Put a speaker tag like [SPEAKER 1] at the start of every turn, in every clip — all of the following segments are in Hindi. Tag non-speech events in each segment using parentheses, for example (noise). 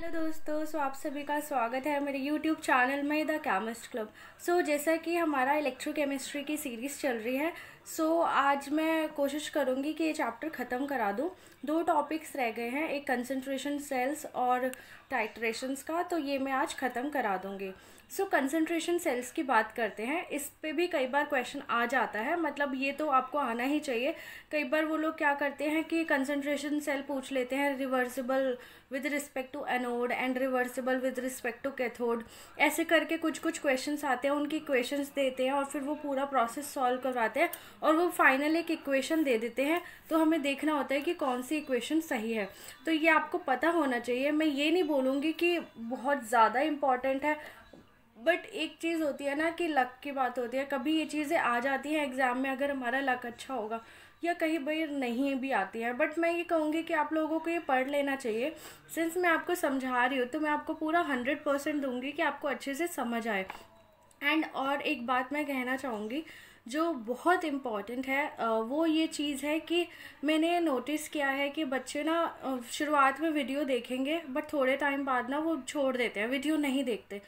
[SPEAKER 1] हेलो दोस्तों सो आप सभी का स्वागत है मेरे यूट्यूब चैनल में द केमिस्ट क्लब सो जैसा कि हमारा इलेक्ट्रोकेमिस्ट्री की सीरीज़ चल रही है सो so, आज मैं कोशिश करूँगी कि ये चैप्टर ख़त्म करा दूँ दो टॉपिक्स रह गए हैं एक कंसंट्रेशन सेल्स और टाइट्रेशंस का तो ये मैं आज ख़त्म करा दूँगी सो कंसंट्रेशन सेल्स की बात करते हैं इस पे भी कई बार क्वेश्चन आ जाता है मतलब ये तो आपको आना ही चाहिए कई बार वो लोग क्या करते हैं कि कंसंट्रेशन सेल पूछ लेते हैं reversible with respect to anode and reversible with respect to cathode ऐसे करके कुछ कुछ क्वेश्चंस आते हैं उनकी क्वेश्चन देते हैं और फिर वो पूरा प्रोसेस सॉल्व करवाते हैं और वो फाइनल एक इक्वेशन दे देते हैं तो हमें देखना होता है कि कौन सी इक्वेशन सही है तो ये आपको पता होना चाहिए मैं ये नहीं बोल बोलूँगी कि बहुत ज़्यादा इम्पॉर्टेंट है बट एक चीज़ होती है ना कि लक की बात होती है कभी ये चीज़ें आ जाती हैं एग्ज़ाम में अगर हमारा लक अच्छा होगा या कहीं बार नहीं भी आती है बट मैं ये कहूँगी कि आप लोगों को ये पढ़ लेना चाहिए सिंस मैं आपको समझा रही हूँ तो मैं आपको पूरा हंड्रेड परसेंट दूँगी कि आपको अच्छे से समझ आए एंड और एक बात मैं कहना चाहूँगी जो बहुत इम्पॉर्टेंट है वो ये चीज़ है कि मैंने नोटिस किया है कि बच्चे ना शुरुआत में वीडियो देखेंगे बट थोड़े टाइम बाद ना वो छोड़ देते हैं वीडियो नहीं देखते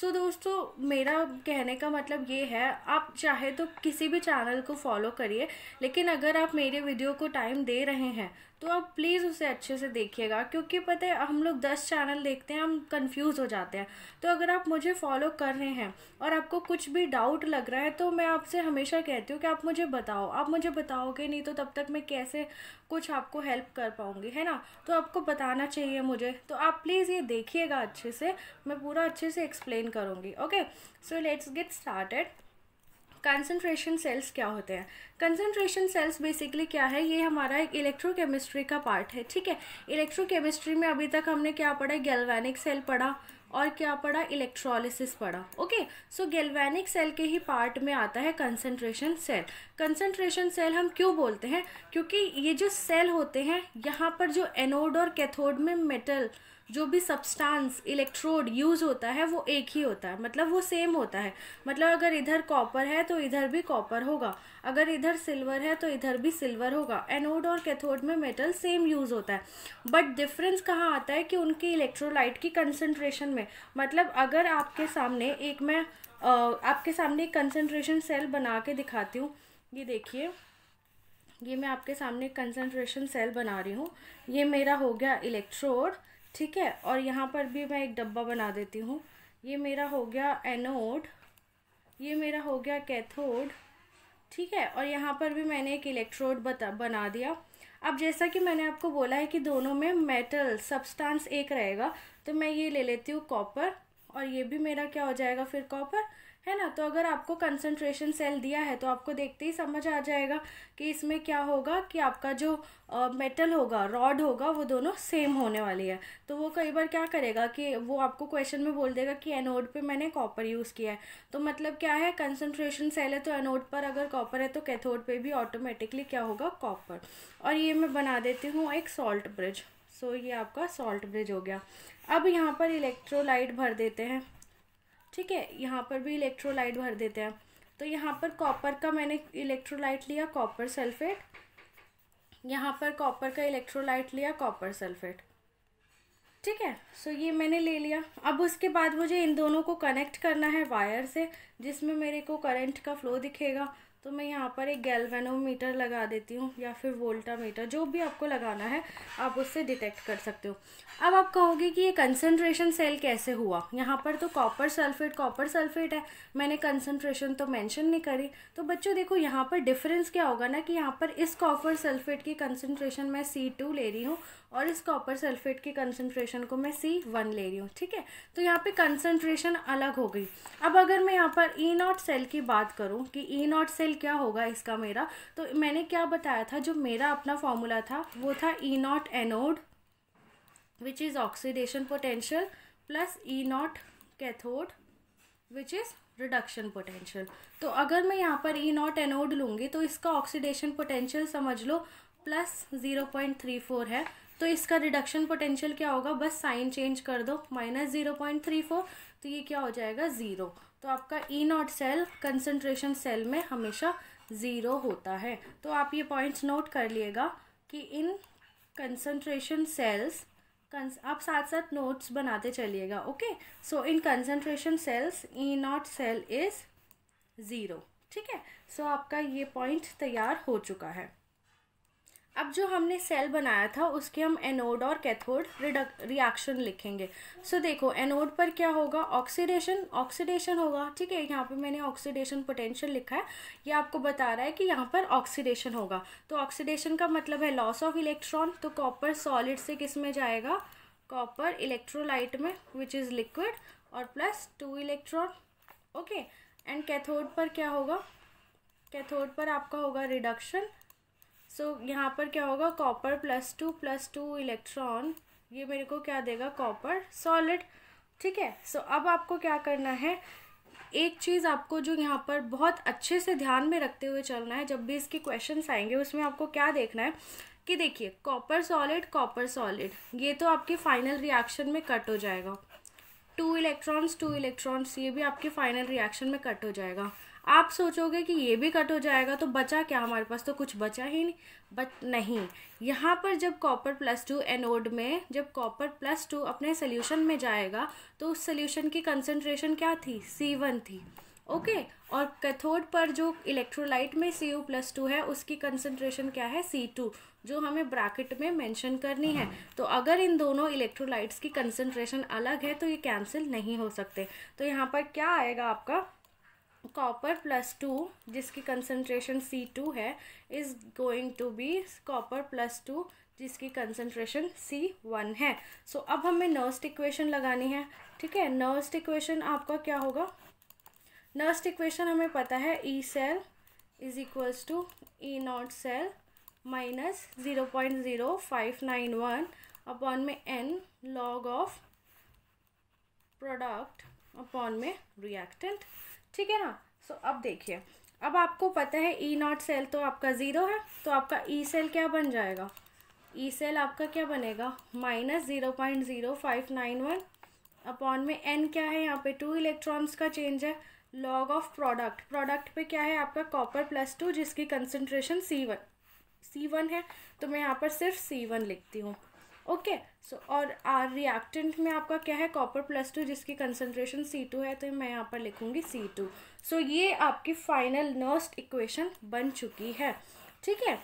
[SPEAKER 1] सो so, दोस्तों मेरा कहने का मतलब ये है आप चाहे तो किसी भी चैनल को फॉलो करिए लेकिन अगर आप मेरे वीडियो को टाइम दे रहे हैं तो आप प्लीज़ उसे अच्छे से देखिएगा क्योंकि पता है हम लोग दस चैनल देखते हैं हम कंफ्यूज हो जाते हैं तो अगर आप मुझे फॉलो कर रहे हैं और आपको कुछ भी डाउट लग रहा है तो मैं आपसे हमेशा कहती हूँ कि आप मुझे बताओ आप मुझे बताओगे नहीं तो तब तक मैं कैसे कुछ आपको हेल्प कर पाऊँगी है ना तो आपको बताना चाहिए मुझे तो आप प्लीज़ ये देखिएगा अच्छे से मैं पूरा अच्छे से एक्सप्लेन करूँगी okay so let's get started concentration cells क्या होते हैं कंसंट्रेशन सेल्स बेसिकली क्या है ये हमारा एक इलेक्ट्रोकेमिस्ट्री का पार्ट है ठीक है इलेक्ट्रोकेमिस्ट्री में अभी तक हमने क्या पढ़ा गैल्वेनिक सेल पढ़ा और क्या पढ़ा इलेक्ट्रोलिसिस पढ़ा ओके सो गैल्वेनिक सेल के ही पार्ट में आता है कंसंट्रेशन सेल कंसंट्रेशन सेल हम क्यों बोलते हैं क्योंकि ये जो सेल होते हैं यहाँ पर जो एनोड और कैथोड में मेटल जो भी सब्सटेंस इलेक्ट्रोड यूज होता है वो एक ही होता है मतलब वो सेम होता है मतलब अगर इधर कॉपर है तो इधर भी कॉपर होगा अगर इधर सिल्वर है तो इधर भी सिल्वर होगा एनोड और कैथोड में मेटल सेम यूज होता है बट डिफरेंस कहाँ आता है कि उनकी इलेक्ट्रोलाइट की कंसनट्रेशन में मतलब अगर आपके सामने एक मैं आपके सामने एक कंसनट्रेशन सेल बना के दिखाती हूँ ये देखिए ये मैं आपके सामने कंसनट्रेशन सेल बना रही हूँ ये मेरा हो गया इलेक्ट्रोड ठीक है और यहाँ पर भी मैं एक डब्बा बना देती हूँ ये मेरा हो गया एनोड ये मेरा हो गया कैथोड ठीक है और यहाँ पर भी मैंने एक इलेक्ट्रोड बता बना दिया अब जैसा कि मैंने आपको बोला है कि दोनों में मेटल सब्सटेंस एक रहेगा तो मैं ये ले लेती हूँ कॉपर और ये भी मेरा क्या हो जाएगा फिर कॉपर है ना तो अगर आपको कंसंट्रेशन सेल दिया है तो आपको देखते ही समझ आ जाएगा कि इसमें क्या होगा कि आपका जो मेटल होगा रॉड होगा वो दोनों सेम होने वाली है तो वो कई बार क्या करेगा कि वो आपको क्वेश्चन में बोल देगा कि एनोड पे मैंने कॉपर यूज़ किया है तो मतलब क्या है कंसनट्रेशन सेल है तो एनोड पर अगर कॉपर है तो कैथोड पे भी ऑटोमेटिकली क्या होगा कॉपर और ये मैं बना देती हूँ एक सॉल्ट ब्रिज सो so, ये आपका सॉल्ट ब्रिज हो गया अब यहाँ पर इलेक्ट्रोलाइट भर देते हैं ठीक है यहाँ पर भी इलेक्ट्रोलाइट भर देते हैं तो यहाँ पर कॉपर का मैंने इलेक्ट्रोलाइट लिया कॉपर सल्फेट यहाँ पर कॉपर का इलेक्ट्रोलाइट लिया कॉपर सल्फेट ठीक है सो ये मैंने ले लिया अब उसके बाद मुझे इन दोनों को कनेक्ट करना है वायर से जिसमें मेरे को करंट का फ्लो दिखेगा तो मैं यहाँ पर एक गैल्वेनोमीटर लगा देती हूँ या फिर वोल्टामीटर जो भी आपको लगाना है आप उससे डिटेक्ट कर सकते हो अब आप कहोगे कि ये कंसनट्रेशन सेल कैसे हुआ यहाँ पर तो कॉपर सल्फेट कॉपर सल्फेट है मैंने कंसनट्रेशन तो मेंशन नहीं करी तो बच्चों देखो यहाँ पर डिफरेंस क्या होगा ना कि यहाँ पर इस कॉपर सल्फेट की कंसनट्रेशन मैं सी टू ले रही हूँ और इस कॉपर सल्फेट की कंसनट्रेशन को मैं सी वन ले रही हूँ ठीक है तो यहाँ पे कंसनट्रेशन अलग हो गई अब अगर मैं यहाँ पर ई नॉट सेल की बात करूँ कि ई नॉट सेल क्या होगा इसका मेरा तो मैंने क्या बताया था जो मेरा अपना फॉर्मूला था वो था E naught anode which is oxidation potential plus E naught cathode which is reduction potential तो अगर मैं यहाँ पर ई नॉट एनोड लूँगी तो इसका ऑक्सीडेशन पोटेंशियल समझ लो plus zero point three four है तो इसका रिडक्शन पोटेंशियल क्या होगा बस साइन चेंज कर दो minus zero point three four तो ये क्या हो जाएगा ज़ीरो तो आपका E naught cell concentration cell में हमेशा ज़ीरो होता है तो आप ये पॉइंट्स नोट कर लिएगा कि इन कंसनट्रेशन सेल्स कंस आप साथ साथ नोट्स बनाते चलिएगा okay so in concentration cells E naught cell is zero ठीक है सो so, आपका ये पॉइंट तैयार हो चुका है अब जो हमने सेल बनाया था उसके हम एनोड और कैथोड रिएक्शन लिखेंगे सो so, देखो एनोड पर क्या होगा ऑक्सीडेशन ऑक्सीडेशन होगा ठीक है यहाँ पे मैंने ऑक्सीडेशन पोटेंशियल लिखा है ये आपको बता रहा है कि यहाँ पर ऑक्सीडेशन होगा तो ऑक्सीडेशन का मतलब है लॉस ऑफ इलेक्ट्रॉन तो कॉपर सॉलिड से किस में जाएगा कॉपर इलेक्ट्रोलाइट में विच इज़ लिक्विड और plus two electron okay and cathode पर क्या होगा कैथोड पर आपका होगा रिडक्शन सो so, यहाँ पर क्या होगा copper plus two plus two electron ये मेरे को क्या देगा कॉपर सॉलिड ठीक है सो so, अब आपको क्या करना है एक चीज़ आपको जो यहाँ पर बहुत अच्छे से ध्यान में रखते हुए चलना है जब भी इसके क्वेश्चन आएंगे उसमें आपको क्या देखना है कि देखिए कॉपर सॉलिड कॉपर सॉलिड ये तो आपके फाइनल रिएक्शन में कट हो जाएगा टू इलेक्ट्रॉन्स टू इलेक्ट्रॉन्स ये भी आपके फाइनल रिएक्शन में कट हो जाएगा आप सोचोगे कि ये भी कट हो जाएगा तो बचा क्या हमारे पास तो कुछ बचा ही नहीं बट नहीं यहाँ पर जब कॉपर प्लस टू एनोड में जब कॉपर प्लस टू अपने सोल्यूशन में जाएगा तो उस सोल्यूशन की कंसनट्रेशन क्या थी सी वन थी ओके okay. और कैथोड पर जो इलेक्ट्रोलाइट में सी यू प्लस टू है उसकी कंसनट्रेशन क्या है सी टू जो हमें ब्रैकेट में मेंशन करनी है तो अगर इन दोनों इलेक्ट्रोलाइट्स की कंसनट्रेशन अलग है तो ये कैंसिल नहीं हो सकते तो यहाँ पर क्या आएगा आपका कॉपर प्लस टू जिसकी कंसनट्रेशन सी टू है is going to be copper plus two जिसकी कंसनट्रेशन सी वन है सो so, अब हमें नर्स्ट इक्वेशन लगानी है ठीक है नर्स्ट इक्वेशन आपका क्या होगा नर्स्ट इक्वेशन हमें पता है E cell is equals to E naught cell minus zero point zero five nine one upon में N log of product upon में रिएक्टेंट ठीक है ना सो so, अब देखिए अब आपको पता है ई नॉट सेल तो आपका ज़ीरो है तो आपका ई e सेल क्या बन जाएगा ई e सेल आपका क्या बनेगा minus zero point zero five nine one upon में एन क्या है यहाँ पे टू इलेक्ट्रॉन्स का चेंज है लॉग ऑफ प्रोडक्ट प्रोडक्ट पे क्या है आपका कॉपर प्लस टू जिसकी concentration C one C one है तो मैं यहाँ पर सिर्फ सी वन लिखती हूँ ओके सो और आर रिएक्टेंट में आपका क्या है कॉपर प्लस टू जिसकी कंसनट्रेशन सी टू है तो मैं यहाँ पर लिखूँगी सी टू सो ये आपकी फाइनल नर्स्ट इक्वेशन बन चुकी है ठीक है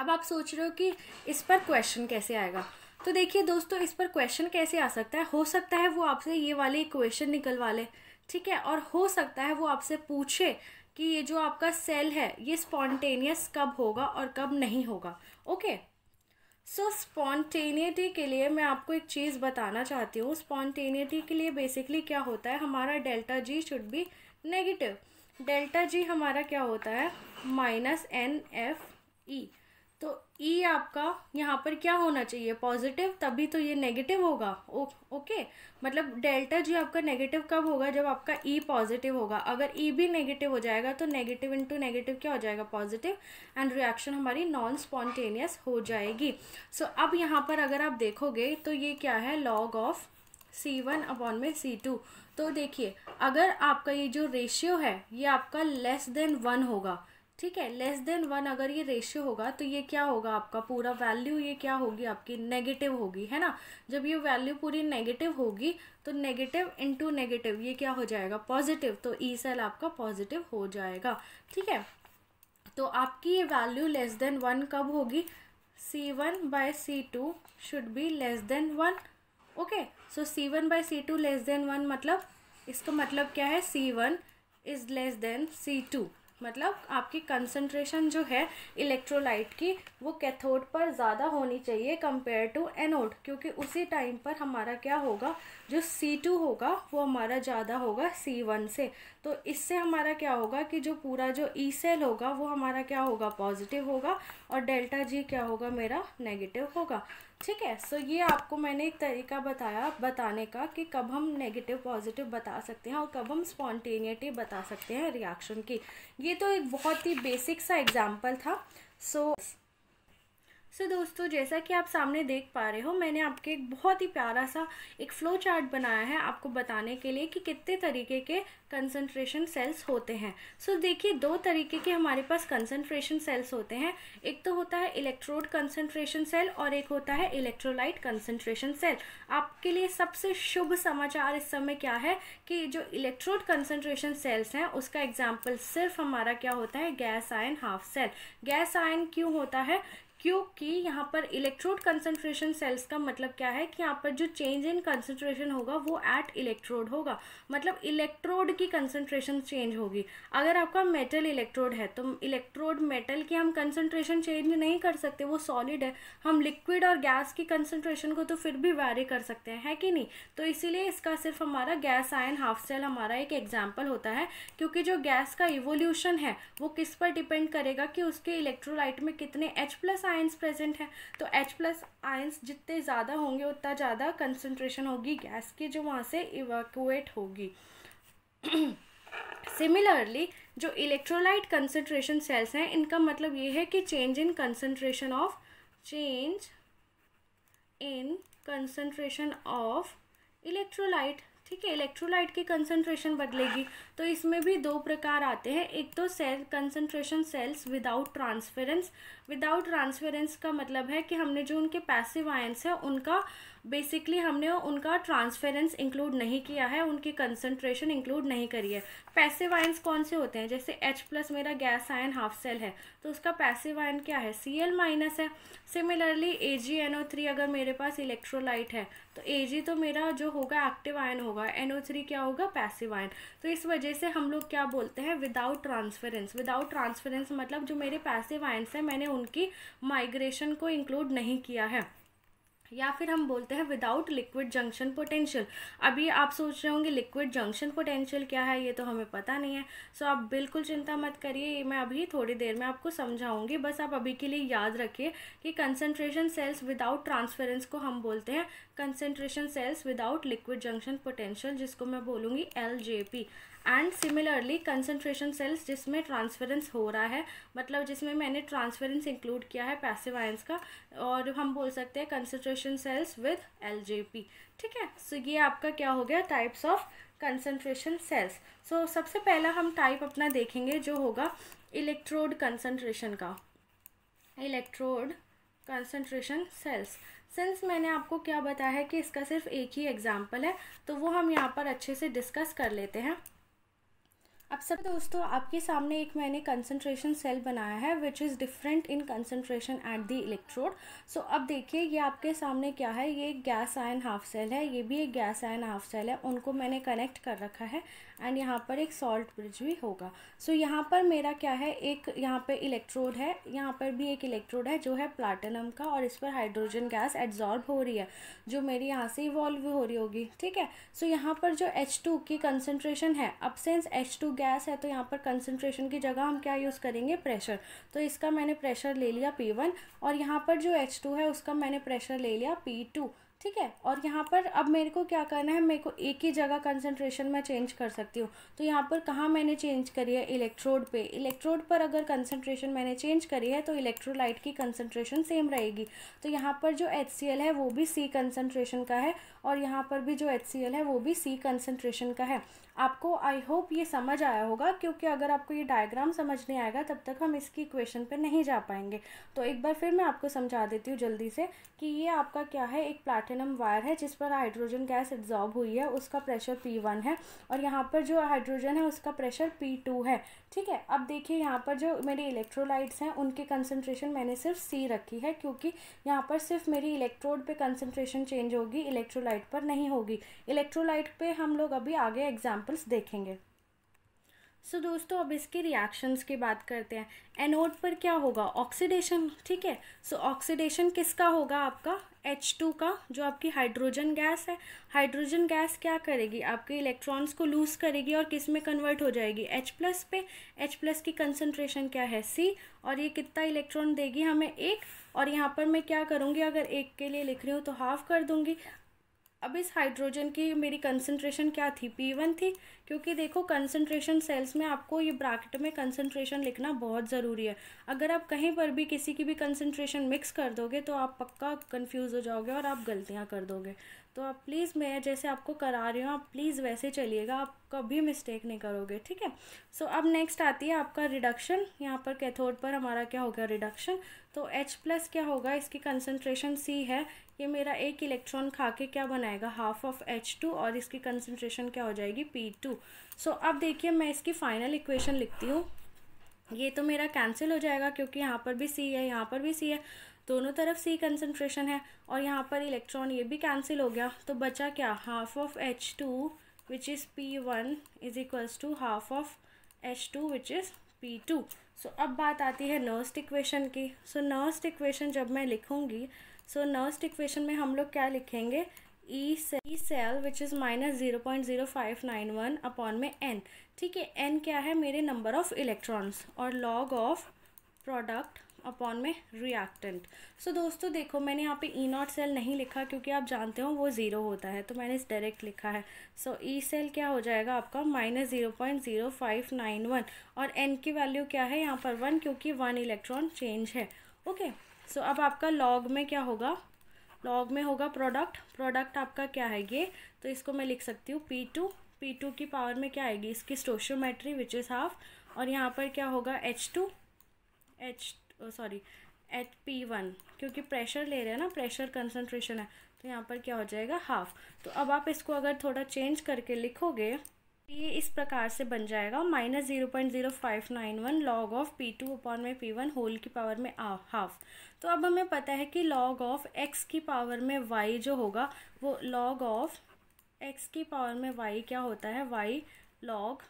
[SPEAKER 1] अब आप सोच रहे हो कि इस पर क्वेश्चन कैसे आएगा तो देखिए दोस्तों इस पर क्वेश्चन कैसे आ सकता है हो सकता है वो आपसे ये वाले इक्वेशन निकलवा ले ठीक है और हो सकता है वो आपसे पूछे कि ये जो आपका सेल है ये स्पॉन्टेनियस कब होगा और कब नहीं होगा ओके सो so, स्पॉन्टेनिटी के लिए मैं आपको एक चीज़ बताना चाहती हूँ स्पॉन्टेनिटी के लिए बेसिकली क्या होता है हमारा delta G should be negative delta G हमारा क्या होता है minus N F E E आपका यहाँ पर क्या होना चाहिए पॉजिटिव तभी तो ये नेगेटिव होगा ओ, ओके मतलब डेल्टा जी आपका नेगेटिव कब होगा जब आपका ई e पॉजिटिव होगा अगर ई e भी नेगेटिव हो जाएगा तो नेगेटिव इनटू नेगेटिव क्या हो जाएगा पॉजिटिव एंड रिएक्शन हमारी नॉन स्पॉन्टेनियस हो जाएगी सो so, अब यहाँ पर अगर आप देखोगे तो ये क्या है log of C one upon में सी टू तो देखिए अगर आपका ये जो रेशियो है ये आपका लेस देन वन होगा ठीक है लेस देन वन अगर ये रेशियो होगा तो ये क्या होगा आपका पूरा वैल्यू ये क्या होगी आपकी नेगेटिव होगी है ना जब ये वैल्यू पूरी नेगेटिव होगी तो नेगेटिव इनटू नेगेटिव ये क्या हो जाएगा पॉजिटिव तो ई e सेल आपका पॉजिटिव हो जाएगा ठीक है तो आपकी ये वैल्यू लेस देन वन कब होगी C one by C two should be less than one okay so C one by C two less than one मतलब इसका मतलब क्या है C one is less than C two मतलब आपकी कंसंट्रेशन जो है इलेक्ट्रोलाइट की वो कैथोड पर ज़्यादा होनी चाहिए कंपेयर टू एनोड क्योंकि उसी टाइम पर हमारा क्या होगा जो C2 होगा वो हमारा ज़्यादा होगा C1 से तो इससे हमारा क्या होगा कि जो पूरा जो ई e सेल होगा वो हमारा क्या होगा पॉजिटिव होगा और डेल्टा जी क्या होगा मेरा नेगेटिव होगा ठीक है सो ये आपको मैंने एक तरीका बताया बताने का कि कब हम नेगेटिव पॉजिटिव बता सकते हैं और कब हम स्पॉन्टेनिटी बता सकते हैं रिएक्शन की ये तो एक बहुत ही बेसिक सा एग्जाम्पल था सो so, सो so, दोस्तों जैसा कि आप सामने देख पा रहे हो मैंने आपके एक बहुत ही प्यारा सा एक फ्लो चार्ट बनाया है आपको बताने के लिए कि कितने तरीके के कंसंट्रेशन सेल्स होते हैं सो so, देखिए दो तरीके के हमारे पास कंसंट्रेशन सेल्स होते हैं एक तो होता है इलेक्ट्रोड कंसंट्रेशन सेल और एक होता है इलेक्ट्रोलाइट कंसंट्रेशन सेल आपके लिए सबसे शुभ समाचार इस समय क्या है कि जो इलेक्ट्रोड कंसनट्रेशन सेल्स हैं उसका एग्जाम्पल सिर्फ हमारा क्या होता है gas ion half cell gas ion क्यों होता है क्योंकि यहाँ पर इलेक्ट्रोड कंसंट्रेशन सेल्स का मतलब क्या है कि यहाँ पर जो चेंज इन कंसंट्रेशन होगा वो एट इलेक्ट्रोड होगा मतलब इलेक्ट्रोड की कंसंट्रेशन चेंज होगी अगर आपका मेटल इलेक्ट्रोड है तो इलेक्ट्रोड मेटल की हम कंसंट्रेशन चेंज नहीं कर सकते वो सॉलिड है हम लिक्विड और गैस की कंसनट्रेशन को तो फिर भी वैरी कर सकते हैं है कि नहीं तो इसीलिए इसका सिर्फ हमारा गैस आयन हाफ सेल हमारा एक एग्जाम्पल होता है क्योंकि जो गैस का इवोल्यूशन है वो किस पर डिपेंड करेगा कि उसके इलेक्ट्रोलाइट में कितने एच प्लस आयंस प्रेजेंट हैं तो H प्लस आयंस जितने ज़्यादा होंगे उतना ज़्यादा कंसनट्रेशन होगी गैस की जो वहाँ से इवाकुएट होगी सिमिलरली (clears throat) जो इलेक्ट्रोलाइट कंसनट्रेशन सेल्स हैं इनका मतलब ये है कि change in concentration of change in concentration of electrolyte ठीक है इलेक्ट्रोलाइट की कंसंट्रेशन बदलेगी तो इसमें भी दो प्रकार आते हैं एक तो cell concentration cells without transference without transference का मतलब है कि हमने जो उनके पैसिव आयंस है उनका बेसिकली हमने उनका ट्रांसफेरेंस इंक्लूड नहीं किया है उनकी कंसनट्रेशन इंक्लूड नहीं करी है पैसिव आयन्स कौन से होते हैं जैसे H प्लस मेरा गैस आयन हाफ सेल है तो उसका पैसिव आयन क्या है सी एल माइनस है similarly A G N O three अगर मेरे पास इलेक्ट्रोलाइट है तो ए जी तो मेरा जो होगा एक्टिव आयन होगा एन ओ थ्री क्या होगा पैसिव आयन तो इस वजह से हम लोग क्या बोलते हैं विदाउट ट्रांसफेरेंस विदाउट ट्रांसफेरेंस मतलब जो मेरे पैसिव आयन्स हैं मैंने उनकी माइग्रेशन को इंक्लूड नहीं किया है या फिर हम बोलते हैं विदाउट लिक्विड जंक्शन पोटेंशियल अभी आप सोच रहे होंगे लिक्विड जंक्शन पोटेंशियल क्या है ये तो हमें पता नहीं है सो so, आप बिल्कुल चिंता मत करिए मैं अभी थोड़ी देर में आपको समझाऊंगी बस आप अभी के लिए याद रखिए कि कंसनट्रेशन सेल्स विदाउट ट्रांसफेरेंस को हम बोलते हैं concentration cells without liquid junction potential जिसको मैं बोलूँगी L and similarly concentration cells जिसमें ट्रांसफरेंस हो रहा है मतलब जिसमें मैंने ट्रांसफरेंस इंक्लूड किया है पैसिव आयंस का और हम बोल सकते हैं कंसनट्रेशन सेल्स विद एल ठीक है सो so, ये आपका क्या हो गया types of concentration cells so सबसे पहला हम टाइप अपना देखेंगे जो होगा इलेक्ट्रोड कंसनट्रेशन का इलेक्ट्रोड कंसनट्रेशन सेल्स सिंस मैंने आपको क्या बताया है कि इसका सिर्फ एक ही एग्जाम्पल है तो वो हम यहाँ पर अच्छे से डिस्कस कर लेते हैं अब सब दोस्तों आपके सामने एक मैंने कंसंट्रेशन सेल बनाया है which is different in concentration at the electrode so अब देखिए ये आपके सामने क्या है ये एक गैस आयन हाफ सेल है ये भी एक गैस आयन हाफ सेल है उनको मैंने कनेक्ट कर रखा है एंड यहाँ पर एक सॉल्ट ब्रिज भी होगा सो so, यहाँ पर मेरा क्या है एक यहाँ पर इलेक्ट्रोड है यहाँ पर भी एक इलेक्ट्रोड है जो है प्लाटिनम का और इस पर हाइड्रोजन गैस एड्जॉर्ब हो रही है जो मेरी यहाँ से इवॉल्व हो रही होगी ठीक है सो so, यहाँ पर जो एच की कंसनट्रेशन है अब सेंस एच गैस है तो यहाँ पर कंसनट्रेशन की जगह हम क्या यूज़ करेंगे प्रेशर तो इसका मैंने प्रेशर ले लिया पी वन और यहाँ पर जो एच टू है उसका मैंने प्रेशर ले लिया पी टू ठीक है और यहाँ पर अब मेरे को क्या करना है मेरे को एक ही जगह कंसंट्रेशन में चेंज कर सकती हूँ तो यहाँ पर कहाँ मैंने चेंज करी है इलेक्ट्रोड पे इलेक्ट्रोड पर अगर कंसंट्रेशन मैंने चेंज करी है तो इलेक्ट्रोलाइट की कंसंट्रेशन सेम रहेगी तो यहाँ पर जो एच है वो भी सी कंसनट्रेशन का है और यहाँ पर भी जो एच है वो भी सी कंसनट्रेशन का है आपको आई होप ये समझ आया होगा क्योंकि अगर आपको ये डायग्राम समझ नहीं आएगा तब तक हम इसकी इक्वेशन पे नहीं जा पाएंगे तो एक बार फिर मैं आपको समझा देती हूँ जल्दी से कि ये आपका क्या है एक प्लाटिनम वायर है जिस पर हाइड्रोजन गैस एब्जॉर्ब हुई है उसका प्रेशर पी वन है और यहाँ पर जो हाइड्रोजन है उसका प्रेशर पी टू है ठीक है अब देखिए यहाँ पर जो मेरी इलेक्ट्रोलाइट्स हैं उनकी कंसनट्रेशन मैंने सिर्फ सी रखी है क्योंकि यहाँ पर सिर्फ मेरी इलेक्ट्रोड पर कंसनट्रेशन चेंज होगी इलेक्ट्रोलाइट पर नहीं होगी इलेक्ट्रोलाइट पर हम लोग अभी आगे एग्जाम एग्जाम्पल्स देखेंगे सो so, दोस्तों अब इसके रिएक्शंस की बात करते हैं एनोड पर क्या होगा ऑक्सीडेशन ठीक है सो so, ऑक्सीडेशन किसका होगा आपका एच टू का जो आपकी हाइड्रोजन गैस है हाइड्रोजन गैस क्या करेगी आपके इलेक्ट्रॉन्स को लूज करेगी और किस में कन्वर्ट हो जाएगी एच प्लस पे एच प्लस की कंसनट्रेशन क्या है सी और ये कितना इलेक्ट्रॉन देगी हमें एक और यहाँ पर मैं क्या करूँगी अगर एक के लिए लिख रही हूँ तो हाफ कर दूँगी अब इस हाइड्रोजन की मेरी कंसनट्रेशन क्या थी पी वन थी क्योंकि देखो कंसनट्रेशन सेल्स में आपको ये ब्रैकेट में कंसंट्रेशन लिखना बहुत ज़रूरी है अगर आप कहीं पर भी किसी की भी कंसनट्रेशन मिक्स कर दोगे तो आप पक्का कन्फ्यूज़ हो जाओगे और आप गलतियाँ कर दोगे तो आप प्लीज़ मैं जैसे आपको करा रही हूँ आप प्लीज़ वैसे चलिएगा आप कभी मिस्टेक नहीं करोगे ठीक है सो अब नेक्स्ट आती है आपका रिडक्शन यहाँ पर कैथोड पर हमारा क्या होगा रिडक्शन तो H प्लस क्या होगा इसकी कंसनट्रेशन C है ये मेरा एक इलेक्ट्रॉन खा के क्या बनाएगा हाफ ऑफ एच टू और इसकी कंसनट्रेशन क्या हो जाएगी पी टू सो अब देखिए मैं इसकी फाइनल इक्वेशन लिखती हूँ ये तो मेरा कैंसिल हो जाएगा क्योंकि यहाँ पर भी सी है यहाँ पर भी सी है दोनों तरफ सी कंसनट्रेशन है और यहाँ पर इलेक्ट्रॉन ये भी कैंसिल हो गया तो बचा क्या half of H two which is P one is equals to half of H two which is P two so अब बात आती है नर्स्ट इक्वेशन की सो नर्स्ट इक्वेशन जब मैं लिखूँगी सो नर्स्ट इक्वेशन में हम लोग क्या लिखेंगे E E cell which is minus zero point zero five nine one upon में एन ठीक है एन क्या है मेरे नंबर ऑफ़ इलेक्ट्रॉन्स और लॉग ऑफ प्रोडक्ट अपॉन में रिएक्टेंट सो दोस्तों देखो मैंने यहाँ पे ई नॉट सेल नहीं लिखा क्योंकि आप जानते हो वो ज़ीरो होता है तो मैंने डायरेक्ट लिखा है सो ई सेल क्या हो जाएगा आपका minus zero point zero five nine one और एन की वैल्यू क्या है यहाँ पर वन क्योंकि वन इलेक्ट्रॉन चेंज है ओके okay. सो so, अब आपका लॉग में क्या होगा लॉग में होगा प्रोडक्ट प्रोडक्ट आपका क्या है ये तो इसको मैं लिख सकती हूँ पी टू पी टू की पावर में क्या आएगी इसकी स्टोशोमेट्री विच इज़ हाफ और यहाँ पर क्या होगा H two H sorry at P one क्योंकि प्रेशर ले रहे हैं ना प्रेशर कंसनट्रेशन है तो यहाँ पर क्या हो जाएगा हाफ तो अब आप इसको अगर थोड़ा चेंज करके लिखोगे तो ये इस प्रकार से बन जाएगा minus zero point zero five nine one log of P two upon में पी वन होल की पावर में हाफ तो अब हमें पता है कि लॉग ऑफ एक्स की पावर में वाई जो होगा वो लॉग ऑफ एक्स की पावर में वाई क्या होता है वाई लॉग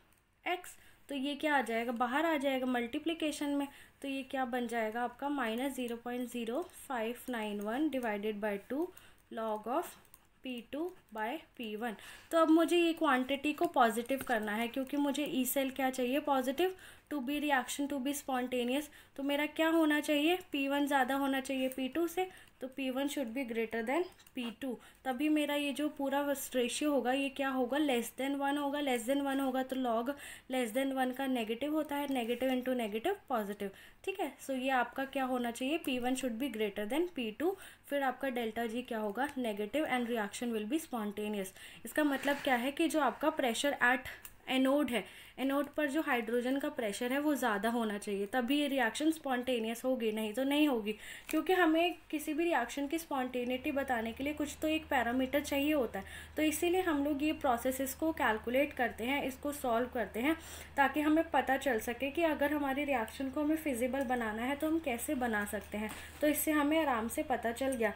[SPEAKER 1] एक्स तो ये क्या आ जाएगा बाहर आ जाएगा मल्टीप्लिकेशन में तो ये क्या बन जाएगा आपका minus zero point zero five nine one divided by two log of P two by P one तो अब मुझे ये क्वांटिटी को पॉजिटिव करना है क्योंकि मुझे ई सेल क्या चाहिए positive to be reaction to be spontaneous तो मेरा क्या होना चाहिए पी वन ज़्यादा होना चाहिए पी टू से तो P1 one should be greater than P2 तभी मेरा ये जो पूरा रेशियो होगा ये क्या होगा लेस देन वन होगा लेस देन वन होगा तो लॉग लेस देन वन का नेगेटिव होता है नेगेटिव इनटू नेगेटिव पॉजिटिव ठीक है सो so ये आपका क्या होना चाहिए P1 one should be greater than P2 फिर आपका डेल्टा जी क्या होगा negative and reaction will be spontaneous इसका मतलब क्या है कि जो आपका प्रेशर एट एनोड है एनोड पर जो हाइड्रोजन का प्रेशर है वो ज़्यादा होना चाहिए तभी ये रिएक्शन स्पॉन्टेनियस होगी नहीं तो नहीं होगी क्योंकि हमें किसी भी रिएक्शन की स्पॉन्टेनिटी बताने के लिए कुछ तो एक पैरामीटर चाहिए होता है तो इसीलिए हम लोग ये प्रोसेसेस को कैलकुलेट करते हैं इसको सॉल्व करते हैं ताकि हमें पता चल सके कि अगर हमारे रिएक्शन को हमें फिजिबल बनाना है तो हम कैसे बना सकते हैं तो इससे हमें आराम से पता चल गया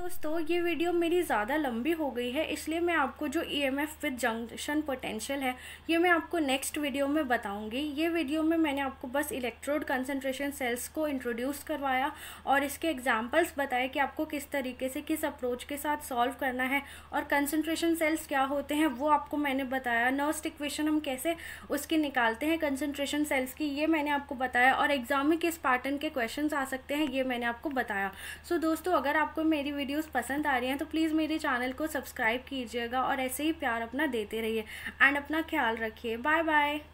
[SPEAKER 1] दोस्तों ये वीडियो मेरी ज़्यादा लंबी हो गई है इसलिए मैं आपको जो E M F with junction potential है ये मैं आपको नेक्स्ट वीडियो में बताऊंगी ये वीडियो में मैंने आपको बस इलेक्ट्रोड कंसंट्रेशन सेल्स को इंट्रोड्यूस करवाया और इसके एग्जांपल्स बताए कि आपको किस तरीके से किस अप्रोच के साथ सॉल्व करना है और कंसनट्रेशन सेल्स क्या होते हैं वो आपको मैंने बताया नर्स्ट इक्वेशन हम कैसे उसकी निकालते हैं कंसनट्रेशन सेल्स की ये मैंने आपको बताया और एग्ज़ाम में किस पैटर्न के क्वेश्चन आ सकते हैं ये मैंने आपको बताया सो दोस्तों अगर आपको मेरी वीडियोस पसंद आ रही हैं तो प्लीज़ मेरे चैनल को सब्सक्राइब कीजिएगा और ऐसे ही प्यार अपना देते रहिए एंड अपना ख्याल रखिए बाय बाय